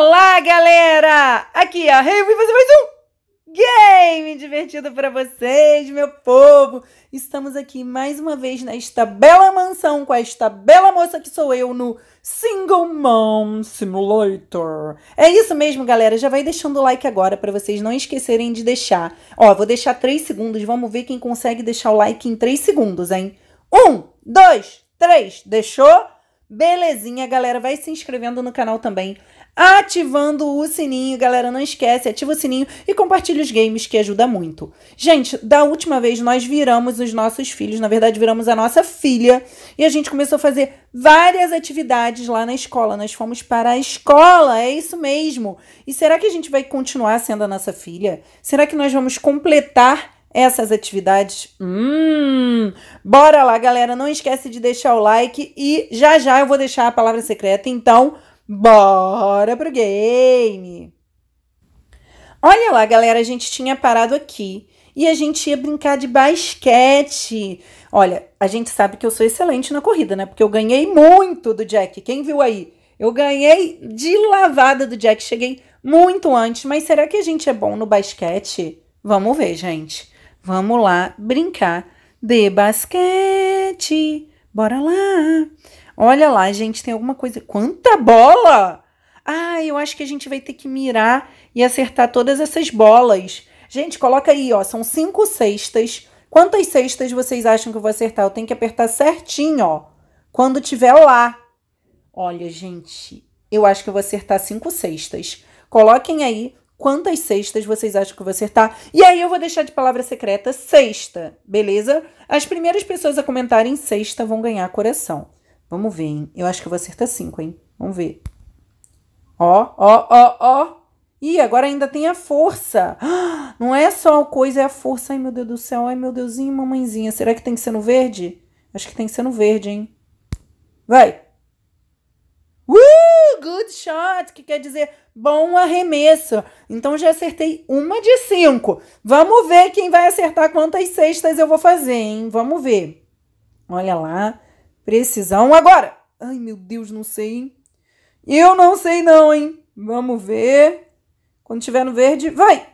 Olá, galera! Aqui é a Rei, vou fazer mais um game divertido para vocês, meu povo! Estamos aqui mais uma vez nesta bela mansão com esta bela moça que sou eu no Single Mom Simulator. É isso mesmo, galera. Já vai deixando o like agora para vocês não esquecerem de deixar. Ó, vou deixar 3 segundos, vamos ver quem consegue deixar o like em 3 segundos, hein? 1, 2, 3, deixou? Belezinha, galera. Vai se inscrevendo no canal também ativando o sininho. Galera, não esquece, ativa o sininho e compartilha os games que ajuda muito. Gente, da última vez nós viramos os nossos filhos, na verdade viramos a nossa filha e a gente começou a fazer várias atividades lá na escola. Nós fomos para a escola, é isso mesmo. E será que a gente vai continuar sendo a nossa filha? Será que nós vamos completar essas atividades? Hum! Bora lá, galera, não esquece de deixar o like e já já eu vou deixar a palavra secreta. Então, Bora pro game! Olha lá, galera, a gente tinha parado aqui e a gente ia brincar de basquete. Olha, a gente sabe que eu sou excelente na corrida, né? Porque eu ganhei muito do Jack. Quem viu aí? Eu ganhei de lavada do Jack, cheguei muito antes, mas será que a gente é bom no basquete? Vamos ver, gente. Vamos lá brincar de basquete. Bora lá. Olha lá, gente, tem alguma coisa. Quanta bola! Ah, eu acho que a gente vai ter que mirar e acertar todas essas bolas. Gente, coloca aí, ó. São cinco cestas. Quantas cestas vocês acham que eu vou acertar? Eu tenho que apertar certinho, ó. Quando tiver lá. Olha, gente, eu acho que eu vou acertar cinco cestas. Coloquem aí quantas cestas vocês acham que eu vou acertar. E aí eu vou deixar de palavra secreta sexta, beleza? As primeiras pessoas a comentarem sexta vão ganhar coração. Vamos ver, hein? Eu acho que eu vou acertar 5, hein? Vamos ver. Ó, ó, ó, ó. Ih, agora ainda tem a força. Não é só a coisa, é a força. Ai, meu Deus do céu. Ai, meu Deusinho, mamãezinha. Será que tem que ser no verde? Acho que tem que ser no verde, hein? Vai. Uh, good shot, que quer dizer bom arremesso. Então já acertei uma de cinco. Vamos ver quem vai acertar quantas cestas eu vou fazer, hein? Vamos ver. Olha lá. Precisão agora! Ai, meu Deus, não sei, hein? Eu não sei não, hein? Vamos ver. Quando tiver no verde, vai!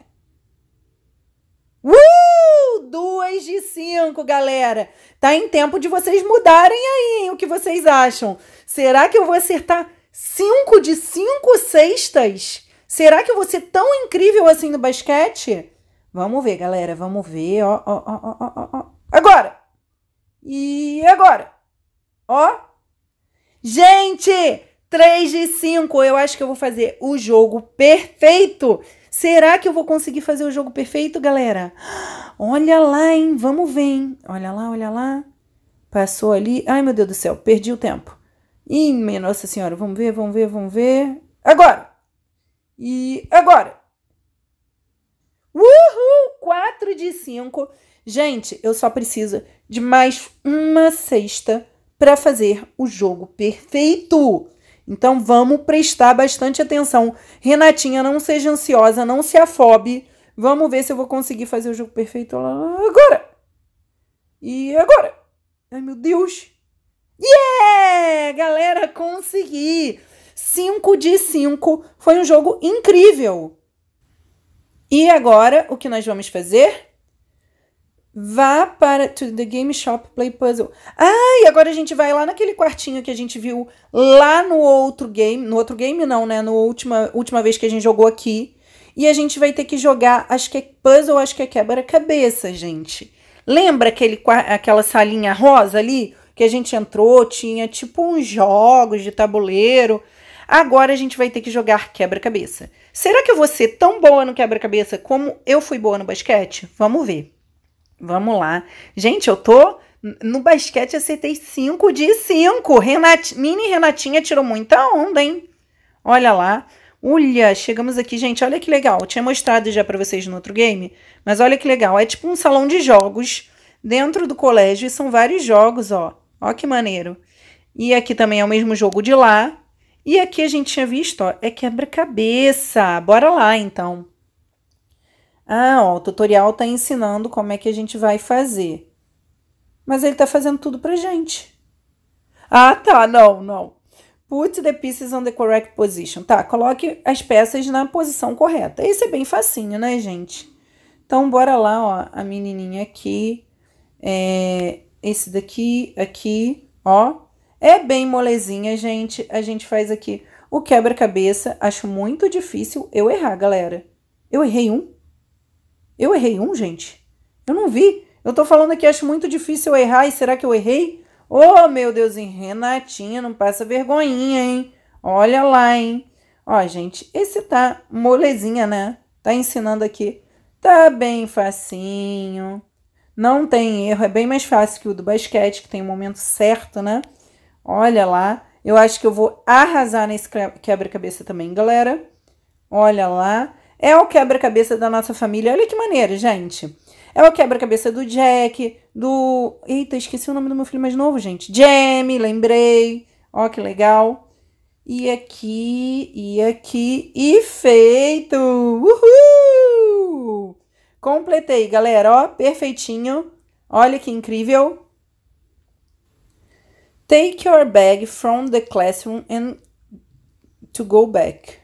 Uh! Duas de cinco, galera! Tá em tempo de vocês mudarem aí, hein? O que vocês acham? Será que eu vou acertar cinco de cinco sextas? Será que eu vou ser tão incrível assim no basquete? Vamos ver, galera. Vamos ver. Ó, ó, ó, ó, ó, ó. Agora! E agora? Ó. Gente, 3 de 5. Eu acho que eu vou fazer o jogo perfeito. Será que eu vou conseguir fazer o jogo perfeito, galera? Olha lá, hein? Vamos ver, hein? Olha lá, olha lá. Passou ali. Ai, meu Deus do céu, perdi o tempo. Ih, minha Nossa Senhora, vamos ver, vamos ver, vamos ver. Agora! E agora? Uhul! 4 de 5. Gente, eu só preciso de mais uma cesta para fazer o jogo perfeito. Então vamos prestar bastante atenção. Renatinha, não seja ansiosa, não se afobe. Vamos ver se eu vou conseguir fazer o jogo perfeito agora. E agora? Ai meu Deus! Yeah! Galera, consegui! 5 de 5 foi um jogo incrível! E agora o que nós vamos fazer? Vá para to the Game Shop Play Puzzle. Ah, e agora a gente vai lá naquele quartinho que a gente viu lá no outro game. No outro game, não, né? No última, última vez que a gente jogou aqui. E a gente vai ter que jogar, acho que é puzzle, acho que é quebra-cabeça, gente. Lembra aquele, aquela salinha rosa ali? Que a gente entrou, tinha tipo uns jogos de tabuleiro. Agora a gente vai ter que jogar quebra-cabeça. Será que eu vou ser tão boa no quebra-cabeça como eu fui boa no basquete? Vamos ver. Vamos lá. Gente, eu tô. No basquete acertei 5 de 5. Renat... Mini Renatinha tirou muita onda, hein? Olha lá. Olha, chegamos aqui, gente. Olha que legal. Eu tinha mostrado já para vocês no outro game. Mas olha que legal. É tipo um salão de jogos dentro do colégio. E são vários jogos, ó. Ó que maneiro. E aqui também é o mesmo jogo de lá. E aqui a gente tinha visto, ó. É quebra-cabeça. Bora lá, então. Ah, ó, o tutorial está ensinando como é que a gente vai fazer. Mas ele está fazendo tudo para gente. Ah, tá, não, não. Put the pieces on the correct position. Tá, coloque as peças na posição correta. Isso é bem facinho, né, gente? Então, bora lá, ó, a menininha aqui, é, esse daqui, aqui, ó. É bem molezinha, gente. A gente faz aqui o quebra-cabeça. Acho muito difícil eu errar, galera. Eu errei um eu errei um, gente? Eu não vi. Eu tô falando que acho muito difícil eu errar e será que eu errei? Oh, meu Deus, hein? Renatinha, não passa vergonhinha, hein? Olha lá, hein? Ó, gente, esse tá molezinha, né? Tá ensinando aqui. Tá bem facinho. Não tem erro, é bem mais fácil que o do basquete, que tem o momento certo, né? Olha lá. Eu acho que eu vou arrasar nesse quebra-cabeça também, galera. Olha lá. É o quebra-cabeça da nossa família. Olha que maneiro, gente. É o quebra-cabeça do Jack, do. Eita, esqueci o nome do meu filho mais novo, gente. Jamie, lembrei. Ó, que legal. E aqui, e aqui, e feito! Uhul! Completei, galera, ó, perfeitinho. Olha que incrível. Take your bag from the classroom and to go back.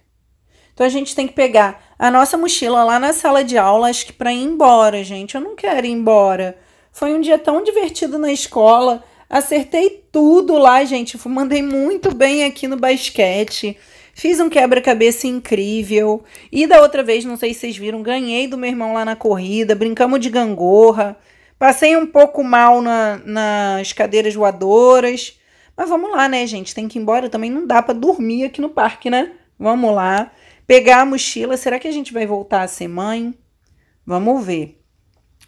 Então a gente tem que pegar a nossa mochila lá na sala de aula, acho que para ir embora, gente. Eu não quero ir embora. Foi um dia tão divertido na escola. Acertei tudo lá, gente. Mandei muito bem aqui no basquete. Fiz um quebra-cabeça incrível. E da outra vez, não sei se vocês viram, ganhei do meu irmão lá na corrida. Brincamos de gangorra. Passei um pouco mal na, nas cadeiras voadoras. Mas vamos lá, né, gente? Tem que ir embora também. Não dá para dormir aqui no parque, né? Vamos lá. Pegar a mochila, será que a gente vai voltar a ser mãe? Vamos ver.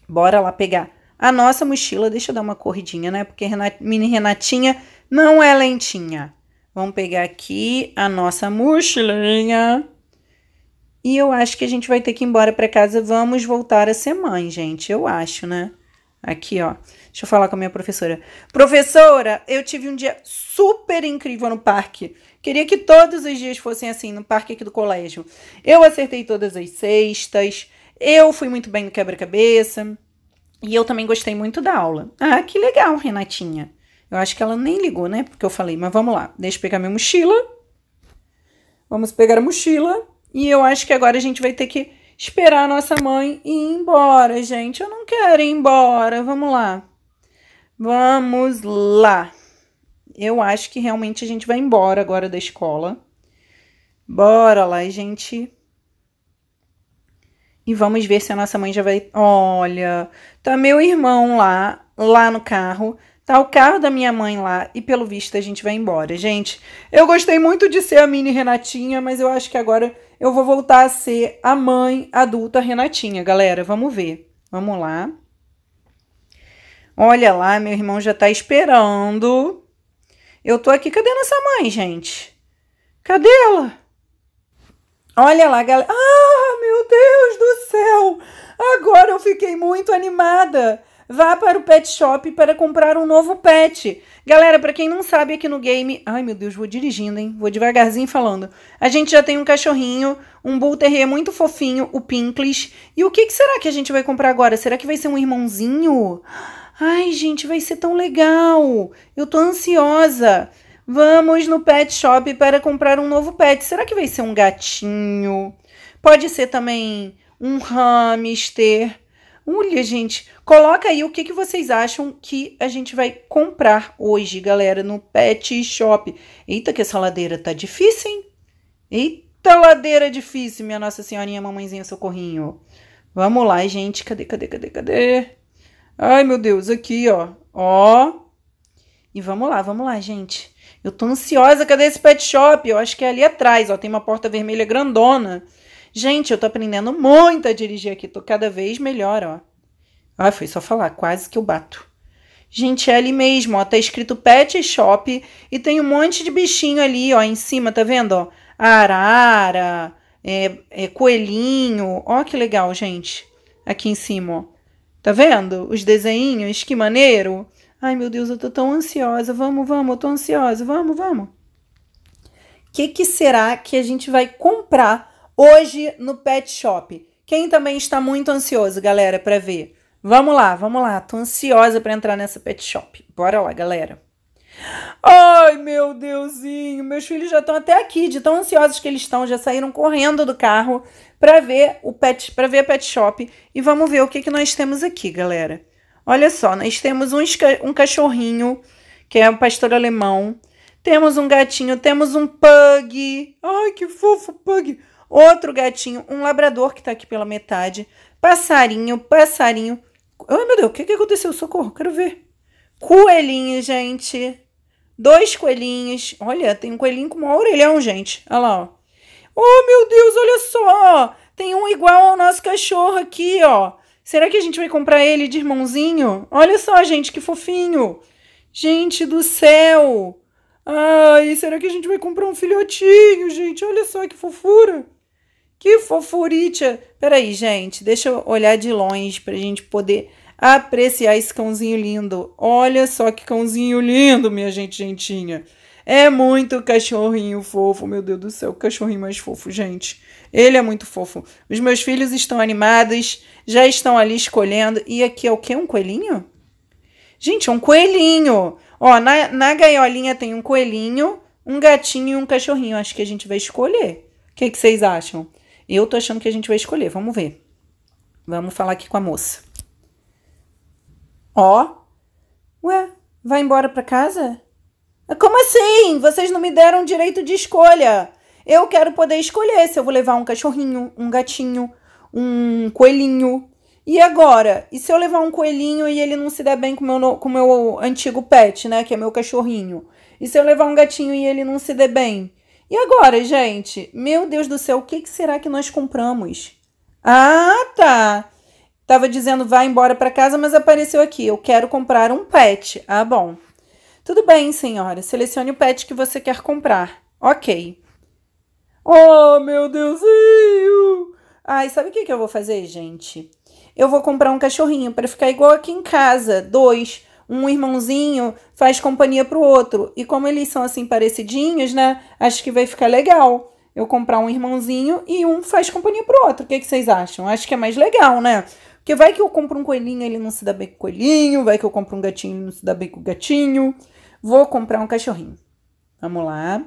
Bora lá pegar a nossa mochila. Deixa eu dar uma corridinha, né? Porque Renat, mini Renatinha não é lentinha. Vamos pegar aqui a nossa mochilinha. E eu acho que a gente vai ter que ir embora para casa. Vamos voltar a ser mãe, gente. Eu acho, né? Aqui, ó. Deixa eu falar com a minha professora. Professora, eu tive um dia super incrível no parque. Queria que todos os dias fossem assim, no parque aqui do colégio. Eu acertei todas as sextas, eu fui muito bem no quebra-cabeça e eu também gostei muito da aula. Ah, que legal, Renatinha. Eu acho que ela nem ligou, né? Porque eu falei, mas vamos lá, deixa eu pegar minha mochila. Vamos pegar a mochila. E eu acho que agora a gente vai ter que esperar a nossa mãe ir embora, gente. Eu não quero ir embora. Vamos lá. Vamos lá eu acho que realmente a gente vai embora agora da escola. Bora lá, gente. E vamos ver se a nossa mãe já vai. Olha, tá meu irmão lá, lá no carro. Tá o carro da minha mãe lá e pelo visto a gente vai embora. Gente, eu gostei muito de ser a mini Renatinha, mas eu acho que agora eu vou voltar a ser a mãe adulta Renatinha, galera. Vamos ver. Vamos lá. Olha lá, meu irmão já tá esperando. Eu tô aqui, cadê nossa mãe, gente? Cadê ela? Olha lá, galera. Ah, meu Deus do céu! Agora eu fiquei muito animada. Vá para o pet shop para comprar um novo pet. Galera, para quem não sabe aqui no game, ai meu Deus, vou dirigindo, hein? Vou devagarzinho falando. A gente já tem um cachorrinho, um bull terrier muito fofinho, o Pinkles. E o que, que será que a gente vai comprar agora? Será que vai ser um irmãozinho? Ah! Ai, gente, vai ser tão legal. Eu tô ansiosa. Vamos no pet shop para comprar um novo pet. Será que vai ser um gatinho? Pode ser também um hamster. Olha, gente, coloca aí o que, que vocês acham que a gente vai comprar hoje, galera, no pet shop. Eita, que essa ladeira tá difícil, hein? Eita, ladeira difícil, minha Nossa Senhorinha, mamãezinha, socorrinho. Vamos lá, gente. Cadê, cadê, cadê, cadê? Ai, meu Deus, aqui, ó. Ó. E vamos lá, vamos lá, gente. Eu tô ansiosa, cadê esse pet shop? Eu acho que é ali atrás, ó, tem uma porta vermelha grandona. Gente, eu tô aprendendo muito a dirigir aqui, tô cada vez melhor, ó. Ah, foi só falar, quase que eu bato. Gente, é ali mesmo, ó, tá escrito pet shop e tem um monte de bichinho ali, ó, em cima, tá vendo, ó? Arara, é, é coelhinho, ó que legal, gente, aqui em cima, ó. Tá vendo? Os desenhinhos, que maneiro. Ai, meu Deus, eu tô tão ansiosa. Vamos, vamos, eu tô ansiosa. Vamos, vamos. O que, que será que a gente vai comprar hoje no pet shop? Quem também está muito ansioso, galera, para ver? Vamos lá, vamos lá. Tô ansiosa para entrar nessa pet shop. Bora lá, galera. Ai, meu Deusinho, meus filhos já estão até aqui, de tão ansiosos que eles estão, já saíram correndo do carro para ver o pet, para ver a pet shop e vamos ver o que que nós temos aqui, galera. Olha só, nós temos um, um cachorrinho, que é um pastor alemão, temos um gatinho, temos um pug. Ai, que fofo, pug. Outro gatinho, um labrador que tá aqui pela metade, passarinho, passarinho. Ai, meu Deus, o que que aconteceu? Socorro, quero ver. Coelhinho, gente. Dois coelhinhos. Olha, tem um coelhinho com uma orelhão, gente. Olha lá, ó. Oh, meu Deus, olha só! Tem um igual ao nosso cachorro aqui, ó. Será que a gente vai comprar ele de irmãozinho? Olha só, gente, que fofinho! Gente do céu! Ai, será que a gente vai comprar um filhotinho, gente? Olha só que fofura! Que fofuritia! Peraí, gente, deixa eu olhar de longe pra gente poder apreciar esse cãozinho lindo. Olha só que cãozinho lindo, minha gente gentinha. É muito cachorrinho fofo, meu Deus do céu, cachorrinho mais fofo, gente. Ele é muito fofo. Os meus filhos estão animados, já estão ali escolhendo. E aqui é o quê? Um coelhinho? Gente, é um coelhinho. Ó, na, na gaiolinha tem um coelhinho, um gatinho e um cachorrinho. Acho que a gente vai escolher. O que, que vocês acham? Eu tô achando que a gente vai escolher. Vamos ver. Vamos falar aqui com a moça. Ó? Oh? Ué, vai embora para casa? Ah, como assim? Vocês não me deram direito de escolha. Eu quero poder escolher se eu vou levar um cachorrinho, um gatinho, um coelhinho. E agora? E se eu levar um coelhinho e ele não se der bem com meu, o meu antigo pet, né? Que é meu cachorrinho. E se eu levar um gatinho e ele não se der bem? E agora, gente? Meu Deus do céu, o que, que será que nós compramos? Ah, tá. Tava dizendo vá embora para casa, mas apareceu aqui. Eu quero comprar um pet. Ah, bom. Tudo bem, senhora. Selecione o pet que você quer comprar. Ok. Oh, meu Deusinho! Ai, sabe o que, que eu vou fazer, gente? Eu vou comprar um cachorrinho para ficar igual aqui em casa. Dois. Um irmãozinho faz companhia pro outro. E como eles são assim parecidinhos, né? Acho que vai ficar legal eu comprar um irmãozinho e um faz companhia pro outro. O que, que vocês acham? Acho que é mais legal, né? Porque vai que eu compro um coelhinho ele não se dá bem com o coelhinho, vai que eu compro um gatinho ele não se dá bem com o gatinho. Vou comprar um cachorrinho. Vamos lá.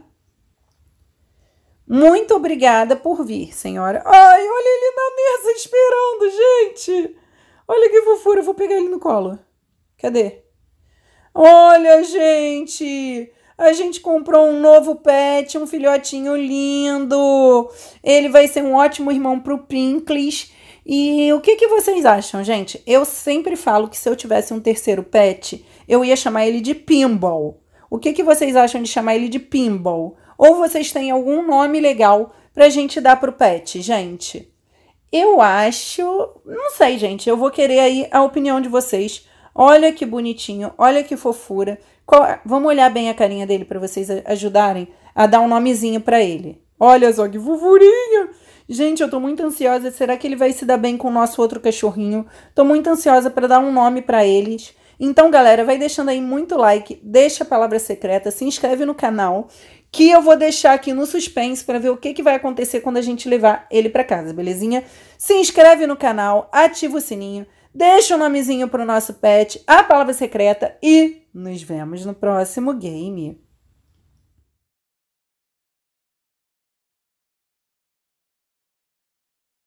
Muito obrigada por vir, senhora. Ai, olha ele na mesa esperando, gente. Olha que fofura, eu vou pegar ele no colo. Cadê? Olha, gente. A gente comprou um novo pet, um filhotinho lindo. Ele vai ser um ótimo irmão pro Pinkles. E o que, que vocês acham, gente? Eu sempre falo que se eu tivesse um terceiro pet, eu ia chamar ele de Pinball. O que, que vocês acham de chamar ele de Pinball? Ou vocês têm algum nome legal pra gente dar pro pet, gente? Eu acho. Não sei, gente. Eu vou querer aí a opinião de vocês. Olha que bonitinho, olha que fofura. Qual... Vamos olhar bem a carinha dele para vocês ajudarem a dar um nomezinho para ele. Olha, só que Vuvurinha! Gente, eu tô muito ansiosa. Será que ele vai se dar bem com o nosso outro cachorrinho? Tô muito ansiosa para dar um nome para eles. Então, galera, vai deixando aí muito like, deixa a palavra secreta, se inscreve no canal, que eu vou deixar aqui no suspense para ver o que, que vai acontecer quando a gente levar ele para casa, belezinha? Se inscreve no canal, ativa o sininho, deixa o um nomezinho pro nosso pet, a palavra secreta e nos vemos no próximo game.